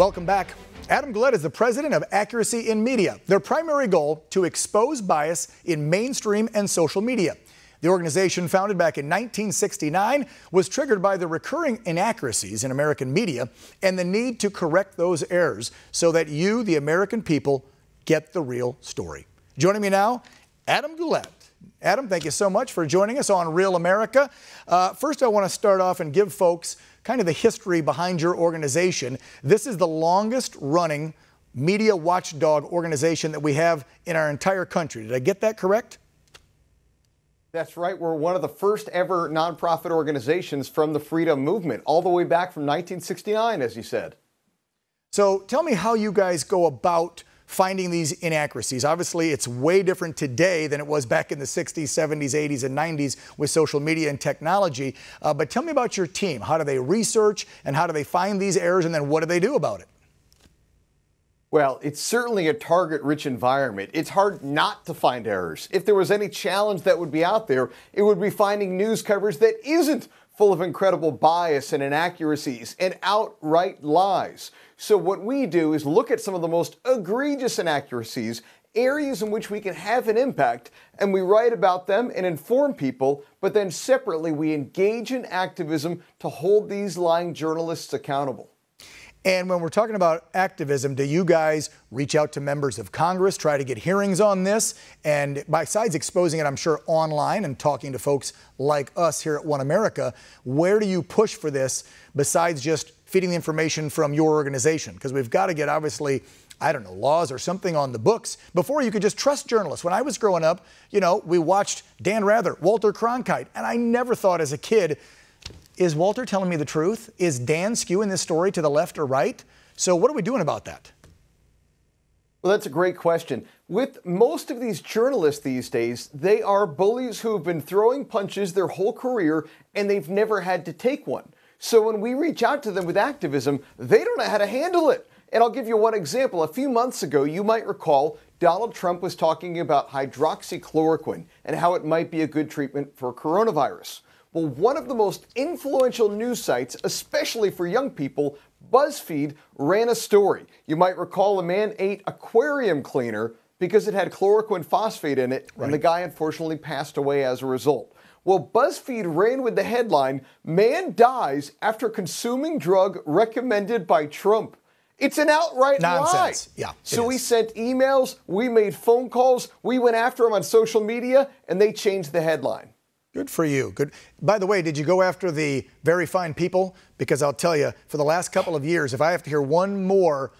Welcome back. Adam Gillette is the president of Accuracy in Media. Their primary goal to expose bias in mainstream and social media. The organization, founded back in 1969, was triggered by the recurring inaccuracies in American media and the need to correct those errors so that you, the American people, get the real story. Joining me now, Adam Gillette. Adam, thank you so much for joining us on Real America. Uh, first, I want to start off and give folks kind of the history behind your organization. This is the longest running media watchdog organization that we have in our entire country. Did I get that correct? That's right. We're one of the first ever nonprofit organizations from the freedom movement, all the way back from 1969, as you said. So tell me how you guys go about finding these inaccuracies. Obviously, it's way different today than it was back in the 60s, 70s, 80s, and 90s with social media and technology. Uh, but tell me about your team. How do they research and how do they find these errors and then what do they do about it? Well, it's certainly a target rich environment. It's hard not to find errors. If there was any challenge that would be out there, it would be finding news coverage that isn't full of incredible bias and inaccuracies and outright lies. So, what we do is look at some of the most egregious inaccuracies, areas in which we can have an impact, and we write about them and inform people, but then separately, we engage in activism to hold these lying journalists accountable. And when we're talking about activism, do you guys reach out to members of Congress, try to get hearings on this? And besides exposing it, I'm sure, online and talking to folks like us here at One America, where do you push for this besides just feeding the information from your organization? Because we've got to get, obviously, I don't know, laws or something on the books before you could just trust journalists. When I was growing up, you know, we watched Dan Rather, Walter Cronkite, and I never thought as a kid is Walter telling me the truth? Is Dan skewing this story to the left or right? So, what are we doing about that? Well, that's a great question. With most of these journalists these days, they are bullies who have been throwing punches their whole career and they've never had to take one. So when we reach out to them with activism, they don't know how to handle it. And I'll give you one example. A few months ago, you might recall Donald Trump was talking about hydroxychloroquine and how it might be a good treatment for coronavirus. Well, one of the most influential news sites, especially for young people, BuzzFeed, ran a story. You might recall a man ate aquarium cleaner because it had chloroquine phosphate in it, right. and the guy unfortunately passed away as a result. Well, BuzzFeed ran with the headline Man Dies After Consuming Drug Recommended by Trump. It's an outright Nonsense. lie. Yeah. So we sent emails, we made phone calls, we went after him on social media, and they changed the headline. Good for you. Good. By the way, did you go after the very fine people? Because I'll tell you, for the last couple of years, if I have to hear one more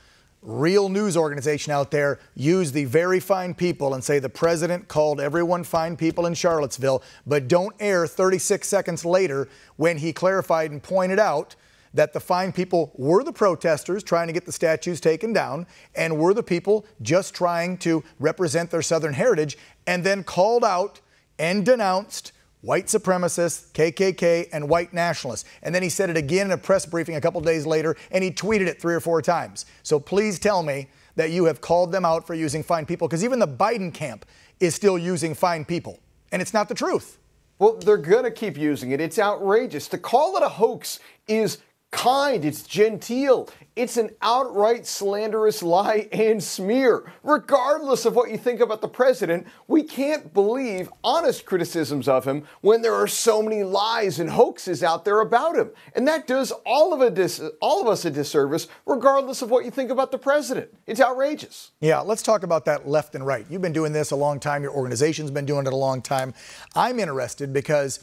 real news organization out there use the very fine people and say the president called everyone fine people in Charlottesville, but don't air 36 seconds later when he clarified and pointed out that the fine people were the protesters trying to get the statues taken down and were the people just trying to represent their Southern heritage, and then called out and denounced white supremacists, KKK, and white nationalists. And then he said it again in a press briefing a couple days later, and he tweeted it three or four times. So please tell me that you have called them out for using fine people, because even the Biden camp is still using fine people, and it's not the truth. Well, they're going to keep using it. It's outrageous. To call it a hoax is kind, it's genteel. It's an outright slanderous lie and smear. Regardless of what you think about the president, we can't believe honest criticisms of him when there are so many lies and hoaxes out there about him. And that does all of, dis- all of us a disservice, regardless of what you think about the president. It's outrageous. Yeah, let's talk about that left and right. You've been doing this a long time, your organization's been doing it a long time. I'm interested because.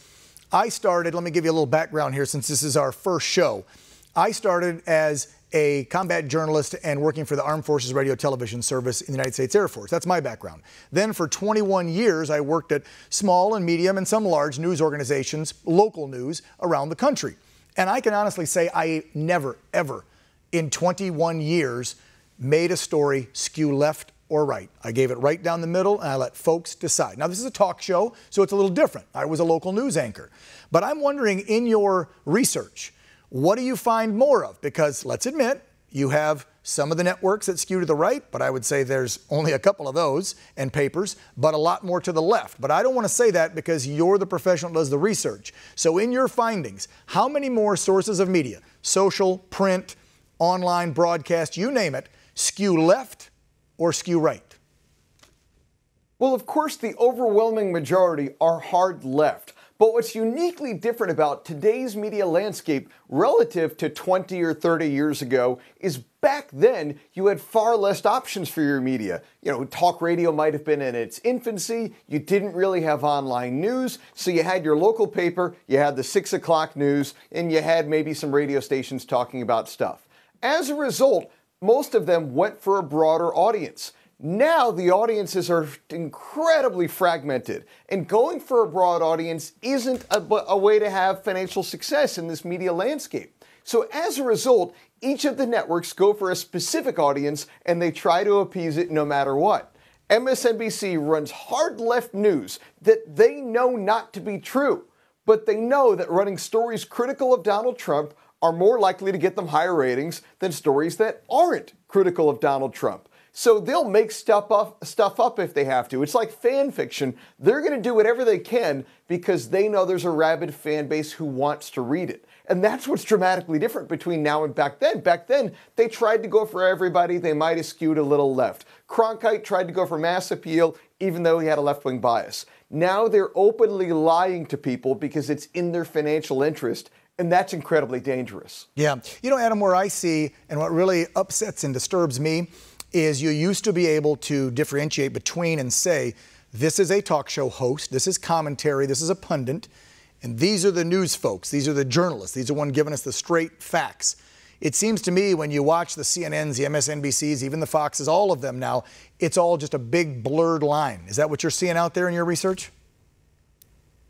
I started, let me give you a little background here since this is our first show. I started as a combat journalist and working for the Armed Forces Radio Television Service in the United States Air Force. That's my background. Then for 21 years, I worked at small and medium and some large news organizations, local news around the country. And I can honestly say I never, ever in 21 years made a story skew left or right. I gave it right down the middle and I let folks decide. Now, this is a talk show, so it's a little different. I was a local news anchor. But I'm wondering in your research, what do you find more of? Because let's admit, you have some of the networks that skew to the right, but I would say there's only a couple of those and papers, but a lot more to the left. But I don't want to say that because you're the professional that does the research. So in your findings, how many more sources of media, social, print, online, broadcast, you name it, skew left or skew right? Well, of course, the overwhelming majority are hard left. But what's uniquely different about today's media landscape relative to 20 or 30 years ago is back then you had far less options for your media. You know, talk radio might have been in its infancy, you didn't really have online news, so you had your local paper, you had the six o'clock news, and you had maybe some radio stations talking about stuff. As a result, most of them went for a broader audience. Now the audiences are incredibly fragmented, and going for a broad audience isn't a, a, way to have financial success in this media landscape. So as a result, each of the networks go for a specific audience and they try to appease it no matter what. MSNBC runs hard left news that they know not to be true, but they know that running stories critical of Donald Trump are more likely to get them higher ratings than stories that aren't critical of Donald Trump. So they'll make stuff up, stuff up if they have to. It's like fan fiction. They're going to do whatever they can because they know there's a rabid fan base who wants to read it. And that's what's dramatically different between now and back then. Back then, they tried to go for everybody. They might have skewed a little left. Cronkite tried to go for mass appeal, even though he had a left wing bias. Now they're openly lying to people because it's in their financial interest and that's incredibly dangerous. Yeah. You know, Adam, where I see and what really upsets and disturbs me is you used to be able to differentiate between and say, this is a talk show host, this is commentary, this is a pundit, and these are the news folks, these are the journalists, these are one giving us the straight facts. It seems to me when you watch the CNNs, the MSNBCs, even the Foxes, all of them now, it's all just a big blurred line. Is that what you're seeing out there in your research?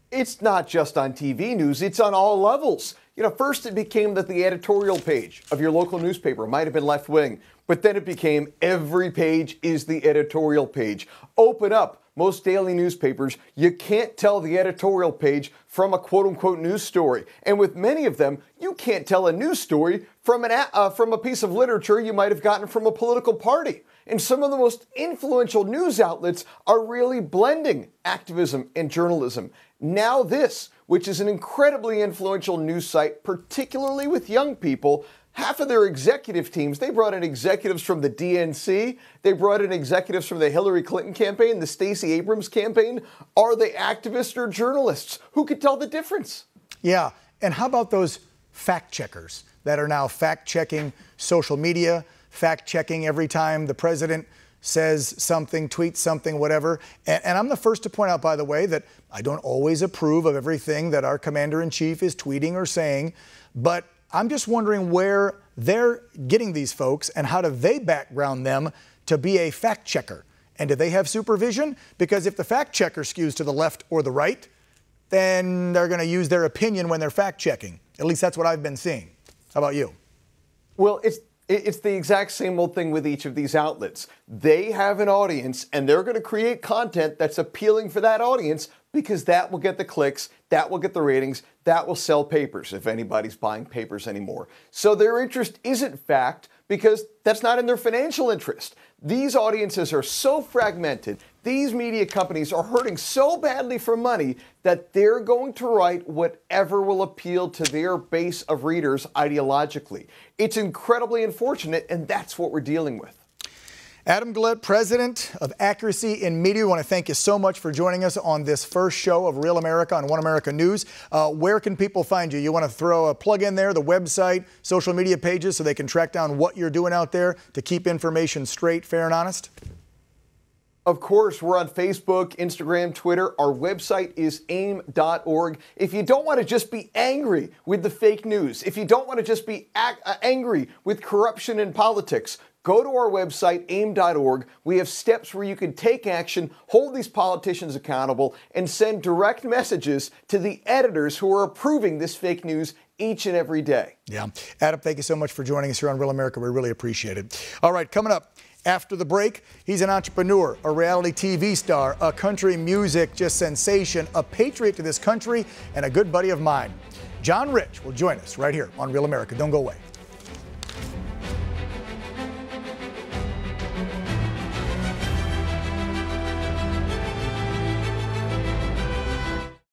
It's not just on TV news, it's on all levels. You know, first it became that the editorial page of your local newspaper might have been left wing, but then it became every page is the editorial page. Open up most daily newspapers, you can't tell the editorial page from a quote unquote news story. And with many of them, you can't tell a news story from, an, uh, from a piece of literature you might have gotten from a political party. And some of the most influential news outlets are really blending activism and journalism. Now, this which is an incredibly influential news site, particularly with young people. Half of their executive teams, they brought in executives from the DNC, they brought in executives from the Hillary Clinton campaign, the Stacey Abrams campaign. Are they activists or journalists? Who could tell the difference? Yeah. And how about those fact checkers that are now fact checking social media, fact checking every time the president says something, tweets something, whatever. And, and, I'm the first to point out, by the way, that I don't always approve of everything that our commander in chief is tweeting or saying, but I'm just wondering where they're getting these folks and how do they background them to be a fact checker? And do they have supervision? Because if the fact checker skews to the left or the right, then they're going to use their opinion when they're fact checking. At least that's what I've been seeing. How about you? Well, it's it's the exact same old thing with each of these outlets. They have an audience and they're going to create content that's appealing for that audience because that will get the clicks, that will get the ratings, that will sell papers if anybody's buying papers anymore. So their interest isn't fact, because that's not in their financial interest. These audiences are so fragmented. These media companies are hurting so badly for money that they're going to write whatever will appeal to their base of readers ideologically. It's incredibly unfortunate, and that's what we're dealing with. Adam Glitt, president of Accuracy in Media, want to thank you so much for joining us on this first show of Real America on One America News. Uh, where can people find you? You want to throw a plug in there, the website, social media pages, so they can track down what you're doing out there to keep information straight, fair, and honest? Of course, we're on Facebook, Instagram, Twitter. Our website is aim.org. If you don't want to just be angry with the fake news, if you don't want to just be uh, angry with corruption in politics, Go to our website, aim.org. We have steps where you can take action, hold these politicians accountable, and send direct messages to the editors who are approving this fake news each and every day. Yeah. Adam, thank you so much for joining us here on Real America. We really appreciate it. All right, coming up after the break, he's an entrepreneur, a reality TV star, a country music just sensation, a patriot to this country, and a good buddy of mine. John Rich will join us right here on Real America. Don't go away.